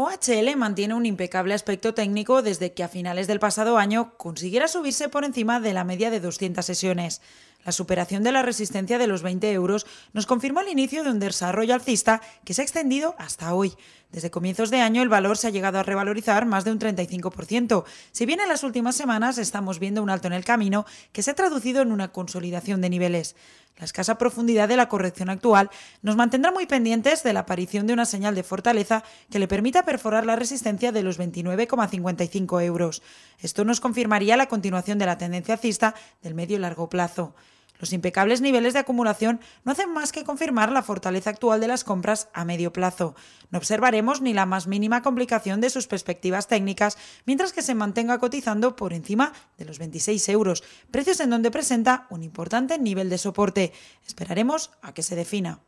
OHL mantiene un impecable aspecto técnico desde que a finales del pasado año consiguiera subirse por encima de la media de 200 sesiones. La superación de la resistencia de los 20 euros nos confirmó el inicio de un desarrollo alcista que se ha extendido hasta hoy. Desde comienzos de año el valor se ha llegado a revalorizar más de un 35%, si bien en las últimas semanas estamos viendo un alto en el camino que se ha traducido en una consolidación de niveles. La escasa profundidad de la corrección actual nos mantendrá muy pendientes de la aparición de una señal de fortaleza que le permita perforar la resistencia de los 29,55 euros. Esto nos confirmaría la continuación de la tendencia cista del medio y largo plazo. Los impecables niveles de acumulación no hacen más que confirmar la fortaleza actual de las compras a medio plazo. No observaremos ni la más mínima complicación de sus perspectivas técnicas, mientras que se mantenga cotizando por encima de los 26 euros, precios en donde presenta un importante nivel de soporte. Esperaremos a que se defina.